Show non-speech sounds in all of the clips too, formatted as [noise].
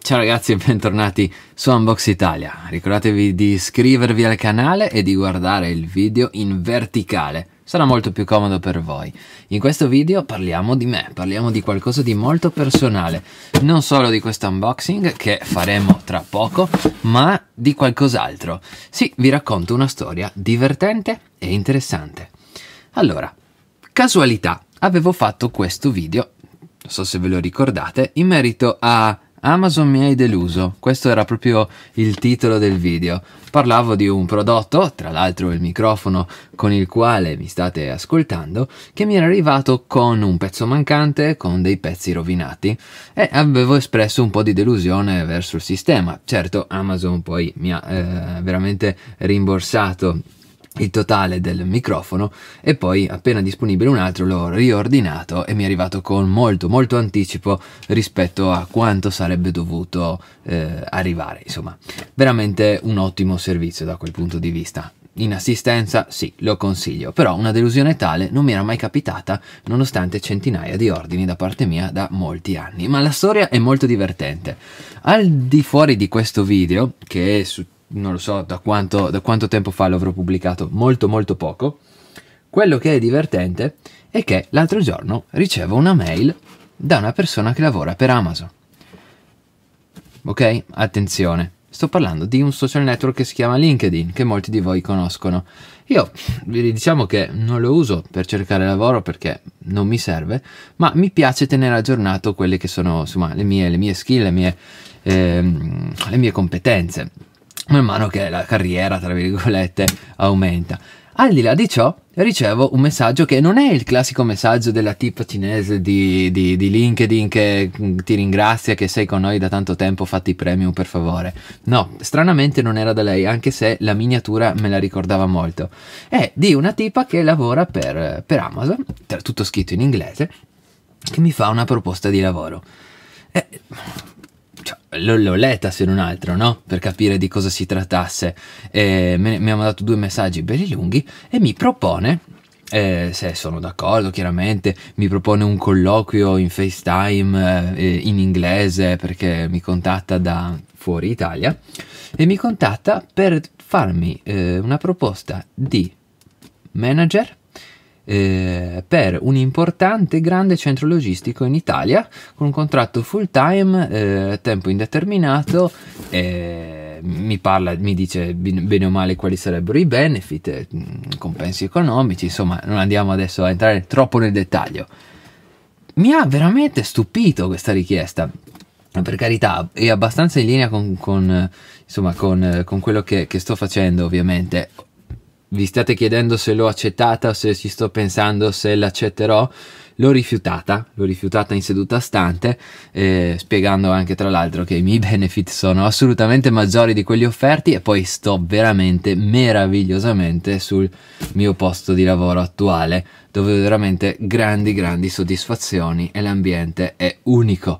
Ciao ragazzi e bentornati su Unbox Italia. Ricordatevi di iscrivervi al canale e di guardare il video in verticale. Sarà molto più comodo per voi. In questo video parliamo di me, parliamo di qualcosa di molto personale, non solo di questo unboxing che faremo tra poco, ma di qualcos'altro. Sì, vi racconto una storia divertente e interessante. Allora, casualità, avevo fatto questo video, non so se ve lo ricordate, in merito a Amazon mi hai deluso, questo era proprio il titolo del video. Parlavo di un prodotto, tra l'altro il microfono con il quale mi state ascoltando, che mi era arrivato con un pezzo mancante, con dei pezzi rovinati e avevo espresso un po' di delusione verso il sistema. Certo, Amazon poi mi ha eh, veramente rimborsato il totale del microfono e poi appena disponibile un altro l'ho riordinato e mi è arrivato con molto molto anticipo rispetto a quanto sarebbe dovuto eh, arrivare insomma veramente un ottimo servizio da quel punto di vista in assistenza sì, lo consiglio, però una delusione tale non mi era mai capitata nonostante centinaia di ordini da parte mia da molti anni, ma la storia è molto divertente. Al di fuori di questo video, che è successo non lo so da quanto, da quanto tempo fa l'avrò pubblicato, molto molto poco. Quello che è divertente è che l'altro giorno ricevo una mail da una persona che lavora per Amazon. Ok? Attenzione, sto parlando di un social network che si chiama LinkedIn, che molti di voi conoscono. Io vi diciamo che non lo uso per cercare lavoro perché non mi serve, ma mi piace tenere aggiornato quelle che sono insomma, le, mie, le mie skill, le mie, eh, le mie competenze man mano che la carriera, tra virgolette, aumenta. Al di là di ciò, ricevo un messaggio che non è il classico messaggio della tip cinese di, di, di, LinkedIn che mm, ti ringrazia che sei con noi da tanto tempo, fatti premium per favore. No, stranamente non era da lei, anche se la miniatura me la ricordava molto. È di una tipa che lavora per, per Amazon, tutto scritto in inglese, che mi fa una proposta di lavoro. E, eh, l'ho letta se non altro, no? Per capire di cosa si trattasse. Eh, me, mi ha mandato due messaggi belli lunghi e mi propone, eh, se sono d'accordo chiaramente, mi propone un colloquio in FaceTime eh, in inglese perché mi contatta da fuori Italia e mi contatta per farmi eh, una proposta di manager eh, per un importante grande centro logistico in Italia con un contratto full time, eh, tempo indeterminato. Eh, mi parla, mi dice bene o male quali sarebbero i benefit, mm, compensi economici, insomma, non andiamo adesso a entrare troppo nel dettaglio. Mi ha veramente stupito questa richiesta per carità, è abbastanza in linea con, con, insomma, con, con quello che, che, sto facendo, ovviamente vi state chiedendo se l'ho accettata, se ci sto pensando, se l'accetterò, l'ho rifiutata, l'ho rifiutata in seduta stante, eh, spiegando anche tra l'altro che i miei [laughs] benefit sono assolutamente maggiori di quelli offerti e poi sto veramente meravigliosamente sul mio posto di lavoro attuale, dove ho veramente grandi grandi soddisfazioni e l'ambiente è unico.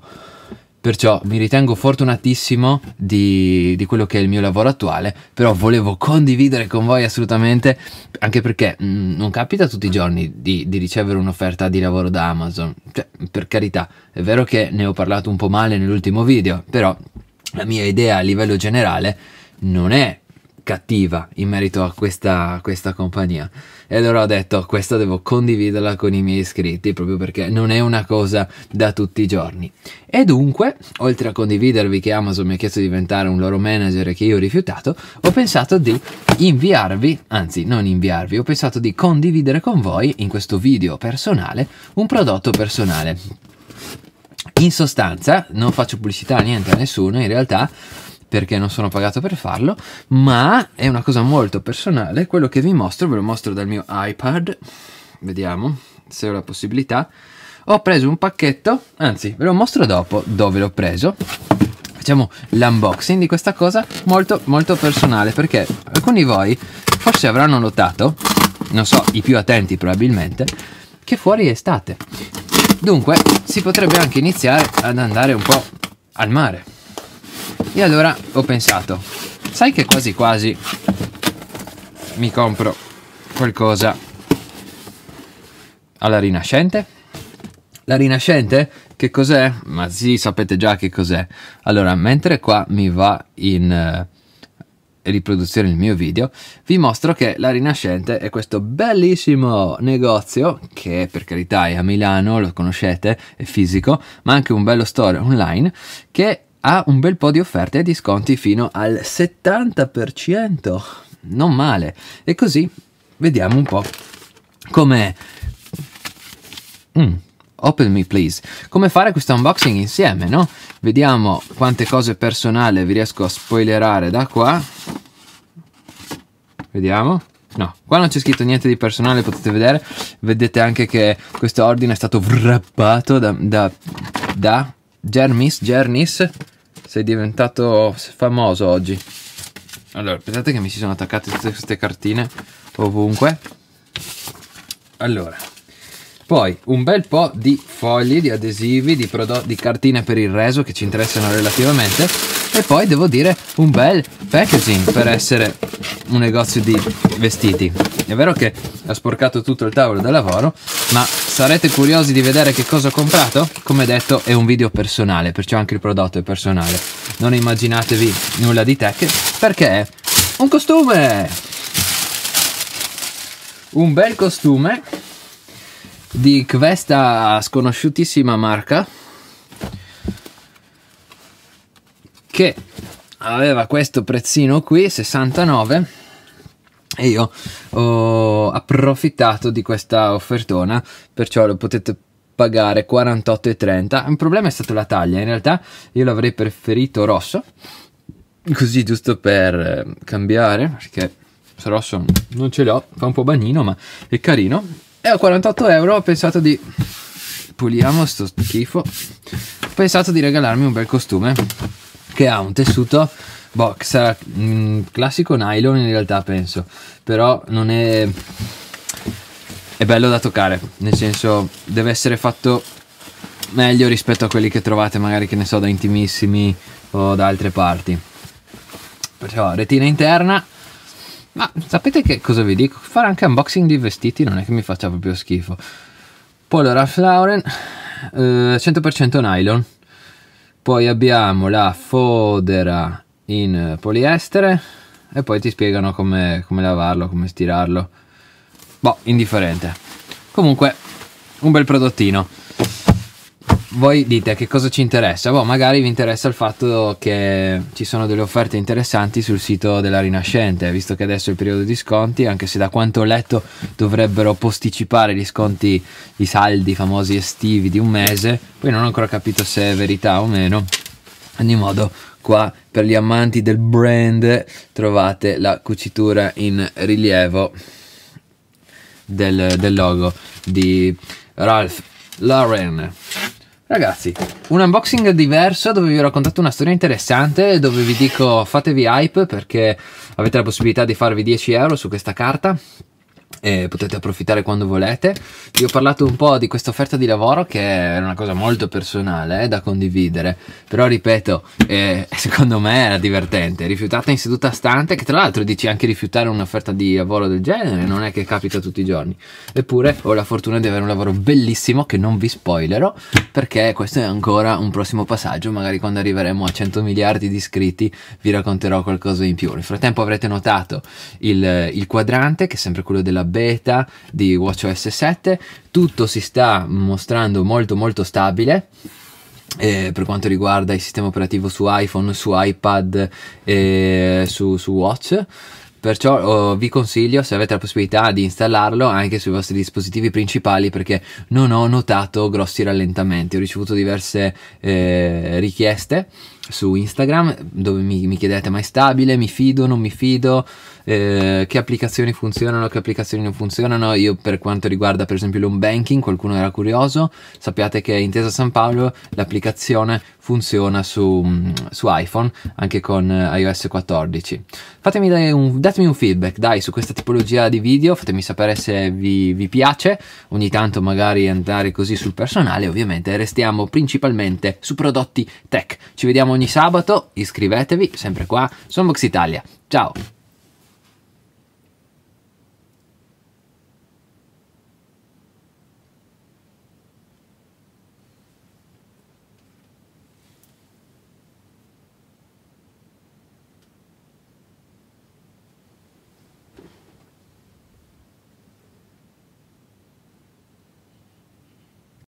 Perciò mi ritengo fortunatissimo di, di, quello che è il mio lavoro attuale, però volevo condividere con voi assolutamente, anche perché mh, mm, non capita tutti i giorni di, di ricevere un'offerta di lavoro da Amazon. Cioè, per carità, è vero che ne ho parlato un po' male nell'ultimo video, però la mia idea a livello generale non è cattiva in merito a questa, questa compagnia. E allora ho detto, questa devo condividerla con i miei iscritti, proprio perché non è una cosa da tutti i giorni. E dunque, oltre a condividervi che Amazon mi ha chiesto di diventare un loro manager e che io ho rifiutato, ho pensato di inviarvi, anzi non inviarvi, ho pensato di condividere con voi in questo video personale un prodotto personale. In sostanza, non faccio pubblicità niente a nessuno, in realtà perché non sono pagato per farlo, ma è una cosa molto personale, quello che vi mostro ve lo mostro dal mio iPad, vediamo se ho la possibilità, ho preso un pacchetto, anzi ve lo mostro dopo dove l'ho preso, facciamo l'unboxing di questa cosa molto molto personale, perché alcuni di voi forse avranno notato, non so, i più attenti probabilmente, che fuori è estate, dunque si potrebbe anche iniziare ad andare un po' al mare e allora ho pensato, sai che quasi quasi mi compro qualcosa alla Rinascente? La Rinascente? Che cos'è? Ma sì, sapete già che cos'è. Allora, mentre qua mi va in eh, riproduzione il mio video, vi mostro che la Rinascente è questo bellissimo negozio che per carità è a Milano, lo conoscete, è fisico, ma anche un bello store online che ha un bel po' di offerte e di sconti fino al 70%. Non male. E così vediamo un po' come... Mm, open me please. Come fare questo unboxing insieme, no? Vediamo quante cose personali vi riesco a spoilerare da qua. Vediamo. No, qua non c'è scritto niente di personale, potete vedere. Vedete anche che questo ordine è stato wrappato da, da, da Germis, Gernis sei diventato famoso oggi. Allora, pensate che mi si sono attaccate tutte queste cartine ovunque. Allora, poi un bel po' di fogli, di adesivi, di, di cartine per il reso che ci interessano relativamente e poi devo dire un bel packaging per essere un negozio di vestiti. È vero che ha sporcato tutto il tavolo da lavoro, ma sarete curiosi di vedere che cosa ho comprato? Come detto è un video personale, perciò anche il prodotto è personale. Non immaginatevi nulla di tech perché è un costume! Un bel costume di questa sconosciutissima marca che aveva questo prezzino qui 69 e io ho approfittato di questa offertona perciò lo potete pagare 48,30 un problema è stato la taglia in realtà io l'avrei preferito rosso così giusto per ehm, cambiare perché rosso non ce l'ho fa un po' bagnino ma è carino e a 48 euro ho pensato di puliamo sto schifo ho pensato di regalarmi un bel costume che ha un tessuto boh, sarà mh, mm, classico nylon in realtà penso, però non è è bello da toccare, nel senso deve essere fatto meglio rispetto a quelli che trovate magari che ne so da intimissimi o da altre parti. Perciò retina interna ma sapete che cosa vi dico? Fare anche unboxing di vestiti non è che mi faccia proprio schifo. Polo Ralph Lauren eh, 100% nylon poi abbiamo la fodera in poliestere e poi ti spiegano come, come lavarlo, come stirarlo. Boh, indifferente. Comunque, un bel prodottino voi dite che cosa ci interessa? Boh, magari vi interessa il fatto che ci sono delle offerte interessanti sul sito della Rinascente, visto che adesso è il periodo di sconti, anche se da quanto ho letto dovrebbero posticipare gli sconti, i saldi famosi estivi di un mese, poi non ho ancora capito se è verità o meno. Ogni modo, qua per gli amanti del brand trovate la cucitura in rilievo del, del logo di Ralph Lauren. Ragazzi, un unboxing diverso dove vi ho raccontato una storia interessante, dove vi dico fatevi hype perché avete la possibilità di farvi 10 euro su questa carta eh, potete approfittare quando volete. Vi ho parlato un po' di questa offerta di lavoro che era una cosa molto personale eh, da condividere, però ripeto, eh, [laughs] secondo me era divertente. Rifiutata in seduta stante, che tra l'altro dici anche rifiutare un'offerta di lavoro del genere, non è che capita tutti i giorni. Eppure ho la fortuna di avere un lavoro bellissimo che non vi spoilerò, perché questo è ancora un prossimo passaggio, magari quando arriveremo a 100 miliardi di iscritti vi racconterò qualcosa in più. Nel frattempo avrete notato il, il quadrante, che è sempre quello della della beta di WatchOS 7 tutto si sta mostrando molto molto stabile eh, per quanto riguarda il sistema operativo su iPhone, su iPad, eh, su, su Watch perciò oh, vi consiglio se avete la possibilità di installarlo anche sui vostri dispositivi principali perché non ho notato grossi rallentamenti ho ricevuto diverse eh, richieste su Instagram dove mi, mi, chiedete ma è stabile, mi fido, non mi fido, eh, che applicazioni funzionano, che applicazioni non funzionano. Io per quanto riguarda per esempio l'home banking, qualcuno era curioso, sappiate che Intesa San Paolo l'applicazione funziona su, mm, su iPhone anche con eh, iOS 14. Fatemi un, datemi un feedback dai su questa tipologia di video, fatemi sapere se vi, vi piace, ogni tanto magari andare così sul personale, ovviamente restiamo principalmente su prodotti tech. Ci vediamo ogni sabato, iscrivetevi sempre qua su Unbox Italia. Ciao!